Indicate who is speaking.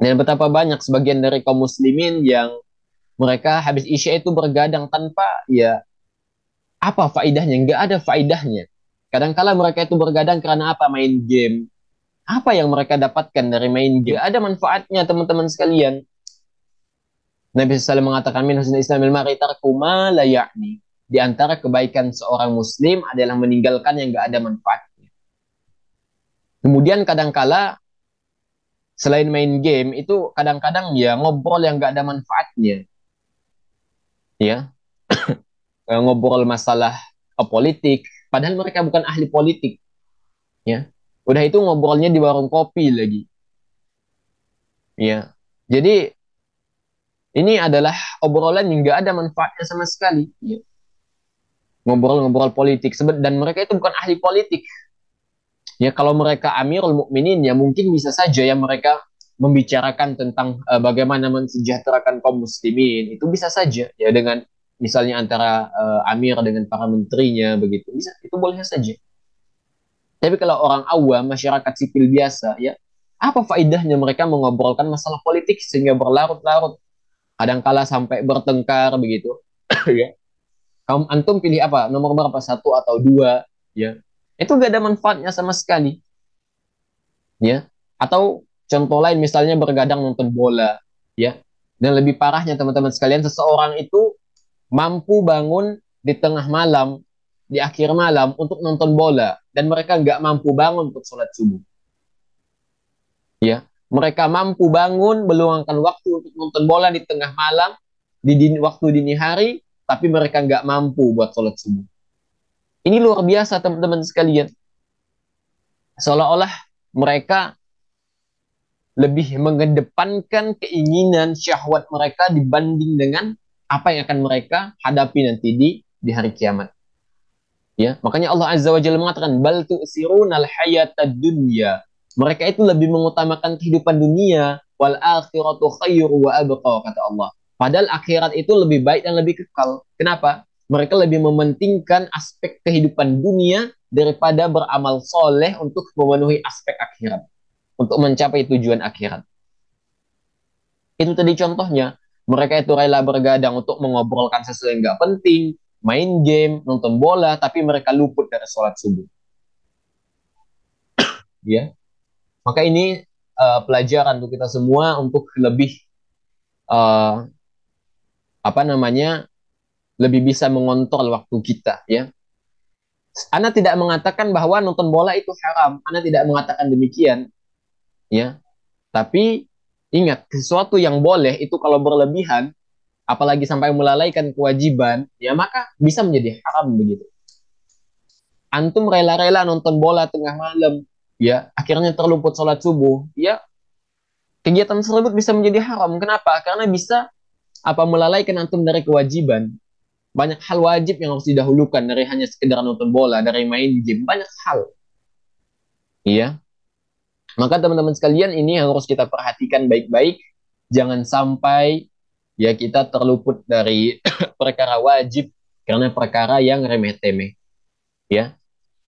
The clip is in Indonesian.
Speaker 1: Dan betapa banyak sebagian dari kaum muslimin yang mereka habis isya itu bergadang tanpa ya apa faidahnya? Nggak ada faidahnya. Kadangkala mereka itu bergadang karena apa? Main game. Apa yang mereka dapatkan dari main game? Nggak ada manfaatnya teman-teman sekalian. Nabi SAW mengatakan min husna islamil maritar kuma layakni. Di antara kebaikan seorang muslim adalah meninggalkan yang nggak ada manfaatnya. Kemudian kadangkala selain main game itu kadang-kadang ya ngobrol yang gak ada manfaatnya ya eh, ngobrol masalah eh, politik padahal mereka bukan ahli politik ya udah itu ngobrolnya di warung kopi lagi ya jadi ini adalah obrolan yang gak ada manfaatnya sama sekali ya. ngobrol-ngobrol politik dan mereka itu bukan ahli politik Ya kalau mereka Amirul Mukminin ya mungkin bisa saja ya mereka membicarakan tentang uh, bagaimana mensejahterakan kaum muslimin itu bisa saja ya dengan misalnya antara uh, Amir dengan para menterinya begitu bisa itu boleh saja. Tapi kalau orang awam masyarakat sipil biasa ya apa faedahnya mereka mengobrolkan masalah politik sehingga berlarut-larut kadangkala sampai bertengkar begitu ya kaum antum pilih apa nomor berapa satu atau dua ya itu gak ada manfaatnya sama sekali. Ya. Atau contoh lain misalnya bergadang nonton bola, ya. Dan lebih parahnya teman-teman sekalian, seseorang itu mampu bangun di tengah malam, di akhir malam untuk nonton bola dan mereka nggak mampu bangun untuk sholat subuh. Ya, mereka mampu bangun meluangkan waktu untuk nonton bola di tengah malam, di dini, waktu dini hari, tapi mereka nggak mampu buat sholat subuh. Ini luar biasa teman-teman sekalian. Seolah-olah mereka lebih mengedepankan keinginan syahwat mereka dibanding dengan apa yang akan mereka hadapi nanti di di hari kiamat. Ya, makanya Allah Azza wa Jalla mengatakan bal tu'sirunal hayatad dunya. Mereka itu lebih mengutamakan kehidupan dunia wal akhiratu khairu wa abqa kata Allah. Padahal akhirat itu lebih baik dan lebih kekal. Kenapa? Mereka lebih mementingkan aspek kehidupan dunia daripada beramal soleh untuk memenuhi aspek akhirat. Untuk mencapai tujuan akhirat. Itu tadi contohnya. Mereka itu rela bergadang untuk mengobrolkan sesuatu yang gak penting, main game, nonton bola, tapi mereka luput dari sholat subuh. ya, maka ini uh, pelajaran untuk kita semua untuk lebih uh, apa namanya lebih bisa mengontrol waktu kita ya Anda tidak mengatakan bahwa nonton bola itu haram Anda tidak mengatakan demikian ya tapi ingat sesuatu yang boleh itu kalau berlebihan apalagi sampai melalaikan kewajiban ya maka bisa menjadi haram begitu antum rela-rela nonton bola tengah malam ya akhirnya terluput sholat subuh ya kegiatan tersebut bisa menjadi haram kenapa karena bisa apa melalaikan antum dari kewajiban banyak hal wajib yang harus didahulukan dari hanya sekedar nonton bola, dari main game, banyak hal. Iya. Maka teman-teman sekalian ini yang harus kita perhatikan baik-baik. Jangan sampai ya kita terluput dari perkara wajib karena perkara yang remeh-temeh. Ya.